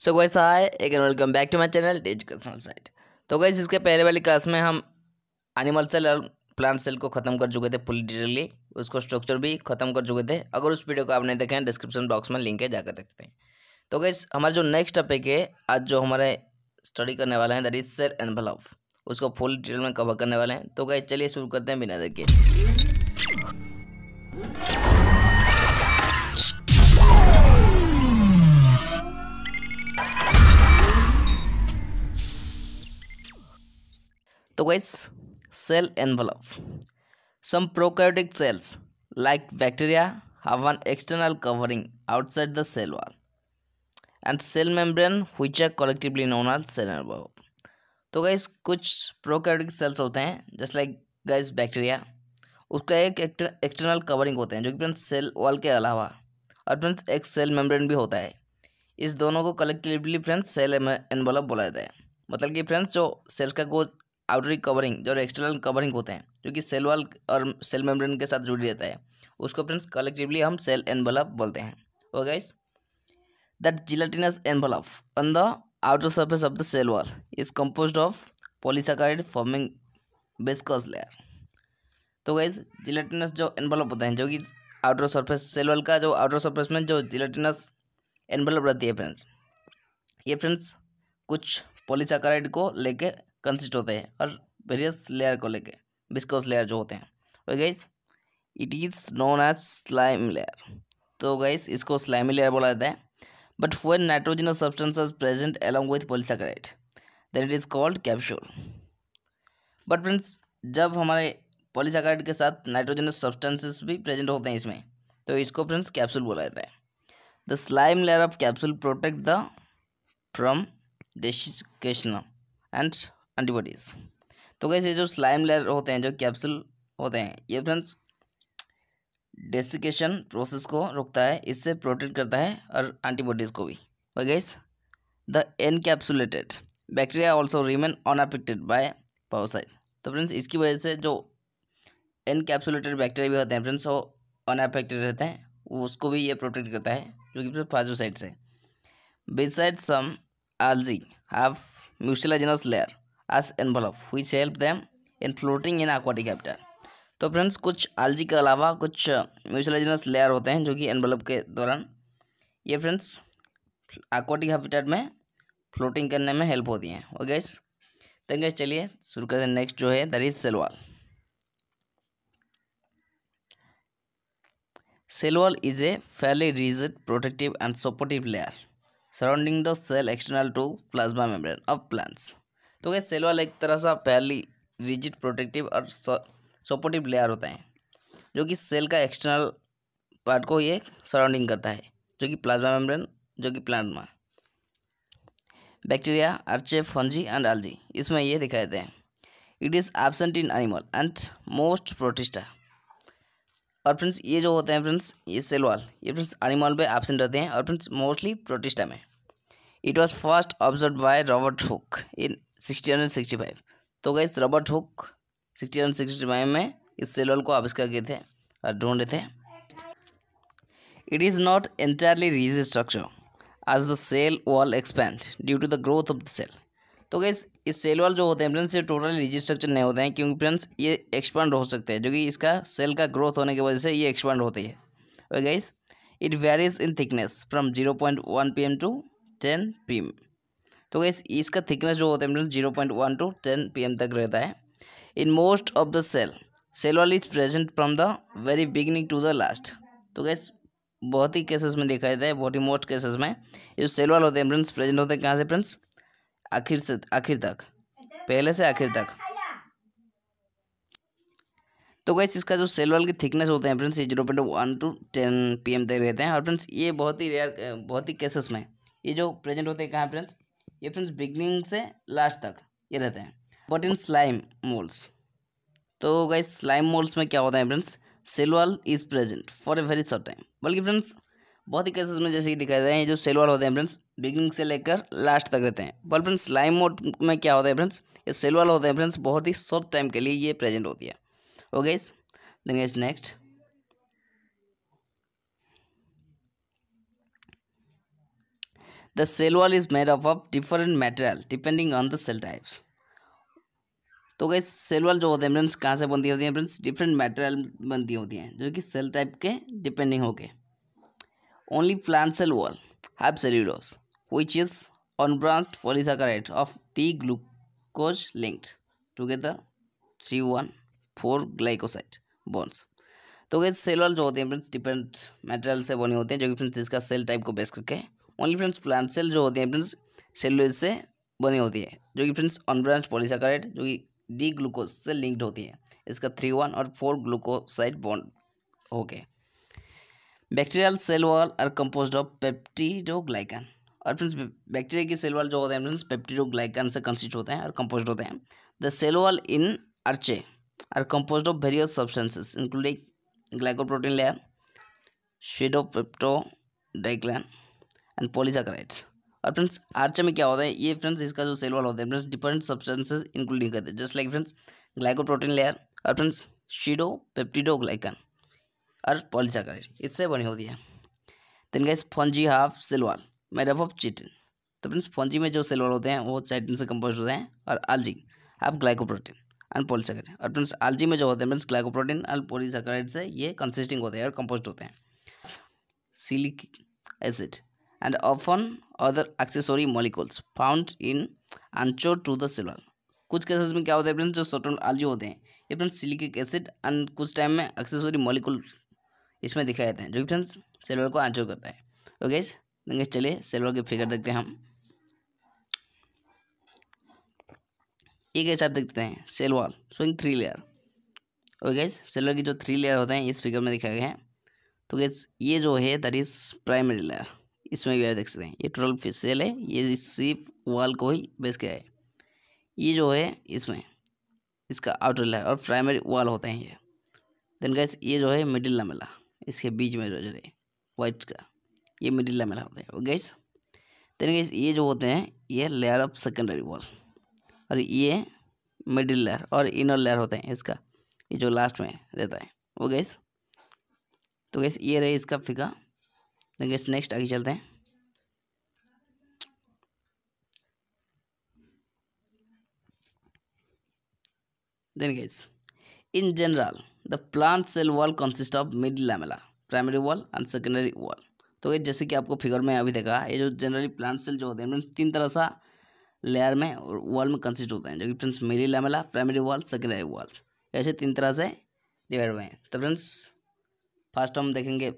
So guys hi again welcome back to my channel educational site तो guys इसके पहले वाली क्लास में हम एनिमल सेल और प्लांट सेल को खत्म कर चुके थे पूरी डिटेली उसको स्ट्रक्चर भी खत्म कर चुके थे अगर उस वीडियो को आपने देखे हैं डिस्क्रिप्शन बॉक्स में लिंक है जाकर देखते हैं तो गाइस हमारा जो नेक्स्ट टॉपिक है आज जो हमारे स्टडी करने वाले हैं दैट इज सेल एनवलप उसको फुल डिटेल में कवर करने वाले हैं तो गाइस चलिए शुरू करते हैं बिना देखिए तो guys cell envelope some prokaryotic cells like bacteria have an external covering outside the cell wall and cell membrane which are collectively known as cell envelope तो गाइस कुछ प्रोकैरियोटिक सेल्स होते हैं जस्ट लाइक गाइस बैक्टीरिया उसका एक external covering होते हैं जो कि फ्रेंड्स सेल वॉल के अलावा और फ्रेंड्स एक सेल मेम्ब्रेन भी होता है इस दोनों को कलेक्टिवली फ्रेंड्स सेल एनवलप बोला जाता है मतलब कि फ्रेंड्स जो सेल्स का ग्रोथ आउटरी कवरिंग जो एक्सटर्नल कवरिंग होते हैं जो कि सेल वाल और सेल मेम्ब्रेन के साथ जुड़ी रहता है उसको फ्रेंड्स कलेक्टिवली हम सेल एनवलप बोलते हैं oh guys that gelatinous envelope on the outer surface of the cell wall is compose of polysaccharide forming viscous layer तो गाइज जिलेटिनस जो एनवलप होते हैं जो कि आउटर सर्फेस सेल वॉल का जो आउटर सर्फेस में जो जिलेटिनस एनवलप रहती है फ्रेंड्स ये फ्रेंड्स कुछ पोलिसाकाराइड को लेके कंसिस्ट होते हैं और वेरियस लेयर को लेके बिस्कोस लेयर जो होते हैं और guys it is known as slime layer तो गाइस इसको स्लाइमी लेयर बोला जाता है but when nitrogenous substance present along with polysaccharide then it is called capsule but friends जब हमारे पॉलीसाइकाइड के साथ नाइट्रोजनस सब्सटेंसेस भी प्रेजेंट होते हैं इसमें तो इसको फ्रेंड्स कैप्सूल बोला जाता है the slime layer of capsule protect the from desiccation and antibodies तो कैसे जो स्लाइम लेयर होते हैं जो कैप्सूल होते हैं ये फ्रेंड्स डेसिकेशन प्रोसेस को रोकता है इससे प्रोटेक्ट करता है और एंटीबॉडीज़ को भी और guys the encapsulated bacteria also remain unaffected by phagocyte तो फ्रेंड्स इसकी वजह से जो एनकैप्सुलेटेड बैक्टीरिया भी होते हैं फ्रेंड्स वो अनअफेक्टेड रहते हैं उसको भी ये प्रोटेक्ट करता है जो कि फ्रेंड्स फाजोसाइड से beside some algae have mucilaginous layer as envelope which help them in floating in aquatic habitat तो फ्रेंड्स कुछ आलजी के अलावा कुछ म्यूचुअलाइजनस uh, लेयर होते हैं जो कि एनवलप के दौरान ये फ्रेंड्स एक्वाटिक हैबिटेट में फ्लोटिंग करने में हेल्प होती हैं ओके गाइस तो गाइस चलिए शुरू करते हैं नेक्स्ट जो है that is cell wall cell wall is a fairly rigid protective and supportive layer surrounding the cell external to plasma membrane of plants तो क्या सेल वाला एक तरह सा पहली रिजिड प्रोटेक्टिव और सपोर्टिव लेयर होता है जो कि सेल का एक्सटर्नल पार्ट को ये सराउंडिंग करता है जो कि प्लाज्मा मेम्ब्रेन जो कि plasma bacteria archaea fungi and algae इसमें ये दिखाए देते हैं it is absent in animal and most protista और फ्रेंड्स ये जो होते हैं फ्रेंड्स ये सेल वॉल ये फ्रेंड्स एनिमल पे एबसेंट रहते हैं और फ्रेंड्स मोस्टली प्रोटिस्टा में it was first observe by Robert Hooke in sixty hundred sixty five तो गई Robert Hooke sixty hundred sixty five में इस सेलुलर को आविष्कार किए थे और ढूंढे थे it is not entirely rigid structure as the cell wall expand due to the growth of the cell तो गैस इस सेल वॉल जो होते हैं फ्रेंड्स ये टोटली रिजिड स्ट्रक्चर नहीं होते हैं क्योंकि फ्रेंड्स ये एक्सपांड हो सकते हैं जो कि इसका सेल का ग्रोथ होने की वजह से ये एक्सपांड होती है और guys it varies in thickness from zero point one P M to ten P M तो गैस इसका थिकनेस जो होता है मतलब zero point one to ten P तक रहता है in most of the cell cell wall is present from the very beginning to the last तो गैस बहुत ही केसेस में देखा जाता है बहुत ही मोस्ट केसेस में ये जो सेल वाल होते हैं फ्रेंड्स प्रेजेंट होते हैं कहाँ से फ्रेंड्स आखिर से आखिर तक पहले से आखिर तक तो गैस इसका जो सेल वाल की थिकनेस होते हैं फ्रेंड्स ये zero point one to ten P तक रहते हैं और फ्रेंड्स ये बहुत ही रेयर बहुत ही केसेस में ये जो प्रेजेंट होते हैं कहाँ फ्रेंड्स ये फ्रेंड्स बिगनिंग से लास्ट तक ये रहते हैं बट इन स्लाइम मोल्स तो गाइस स्लाइम मोल्स में क्या होता है friends cell wall is present for a very short time बल्कि फ्रेंड्स बहुत ही केसेस में जैसे कि रहे जाए जो सेलवाल होते हैं फ्रेंड्स बिगनिंग से लेकर लास्ट तक रहते हैं बल फ्रेंड्स स्लाइम मोड में क्या होता है फ्रेंड्स ये सेलवाल होते हैं फ्रेंड्स बहुत ही शॉर्ट टाइम के लिए ये प्रेजेंट होती है ओके इस next The cell wall is made up of different material depending on the cell types. तो गई सेल वाल जो होते हैं फ्रेंड्स कहाँ से बनती होती है फ्रेंड्स डिफरेंट मटेरियल बनती होती हैं जो कि सेल टाइप के डिपेंडिंग होके only plant cell wall have cellulose which is unbranched polysaccharide of T glucose linked together three one four glycoside bonds तो गई सेल वाल जो होते हैं फ्रेंड्स डिफरेंट मेटेरियल से बनी होते हैं जो कि फ्रेंड्स इसका सेल टाइप को बेस करके ओनली फ्रेंड्स प्लांट सेल जो होती है फ्रेंड्स सेलुलोज से बनी होती है जो कि फ्रेंड्स अनब्रांच पॉलीसाइड जो कि डी ग्लूकोज से लिंक्ड होती है इसका थ्री वन और four glucoside bond okay bacterial cell wall are compose of peptidoglycan और फ्रेंड्स बैक्टीरिया की सेल वॉल जो होते हैं फ्रेंड्स पेप्टीडोग्लाइकन से कंसिस्ट होते हैं और कंपोज होते हैं the cell wall in archaea are compose of various substances including glycoprotein layer pseudopeptidoglycan and polysaccharides और फ्रेंड्स आर्चा में क्या होता है ये फ्रेंड्स इसका जो सेल वाल होता है फ्रेंड्स डिफरेंट सब्सटेंसेज इंक्लूडिंग करते हैं just like friends glycoprotein layer और फ्रेंड्स शीडो पेप्टिडो ग्लाइकन और पॉलीसाइक्राइड इससे बनी होती है then guys fungi have cell wall made up of chitin तो फ्रेंड्स फोनजी में जो सेलवाल होते हैं वो चाइटिन से कंपोज होते हैं और algae have glycoprotein and polysaccharide और फ्रेंड्स आलजी में जो होते हैं फ्रेंड्स ग्लाइकोप्रोटीन एंड पॉलीसाइक्राइड से ये कंसिस्टिंग होते हैं और कंपोज होते हैं silicic acid and often other accessory molecules found in anchor to the silver कुछ केसेस में क्या होता है जो सोटोन आलजी होते हैं ये फ्रेंड्स सिलिकिक एसिड एंड कुछ टाइम में एक्सेसरी मॉलिकुल इसमें दिखाए जाते हैं जो कि फ्रेंड्स सेलवर को आंचो करता है ओके okay, चलिए सेलवर के फिगर देखते हैं हम एक ऐसा देखते हैं cellular wall showing three layer okay guys cellular की जो थ्री लेयर होते हैं इस फिगर में दिखाए गए हैं तो गैस ये जो है दैट इज़ प्राइमरी लेयर इसमें भी आप देख सकते हैं ये ट्रोल फीट सेल है ये सिर्फ वॉल को ही बेच के है ये जो है इसमें इसका आउटर लेयर और प्राइमरी वॉल होते हैं ये देन गैस ये जो है मिडिल लमेला इसके बीच में जो है वाइट का ये मिडिल लमेला होता है गैस देन गैस ये जो होते हैं ये लेयर ऑफ सेकेंडरी वॉल और ये मिडिल लेयर और इनर लेयर होते हैं इसका ये जो लास्ट में रहता है वो गैस तो गैस ये रहे इसका फिगर देखिए नेक्स्ट आगे चलते हैं then guys in general the plant cell wall consist of mid lamella primary wall and secondary wall तो ये जैसे कि आपको फिगर में अभी देखा ये जो जनरली प्लांट सेल जो होते हैं मतलब तीन तरह सा लेयर में और वॉल में कंसिस्ट होते हैं जो कि friends middle lamella primary wall secondary walls ऐसे तीन तरह से डिवाइड हुए हैं तो फ्रेंड्स फर्स्ट हम देखेंगे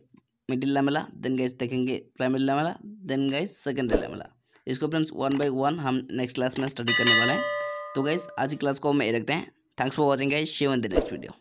मिडिल लेमेला देन गाइस देखेंगे primary lamella then guys secondary lamella इसको फ्रेंड्स वन बाई वन हम नेक्स्ट क्लास में स्टडी करने वाले हैं तो गाइस आज की क्लास को हम यही रखते हैं थैंक्स फॉर वॉचिंग गाइस शेव इन द नेक्स्ट वीडियो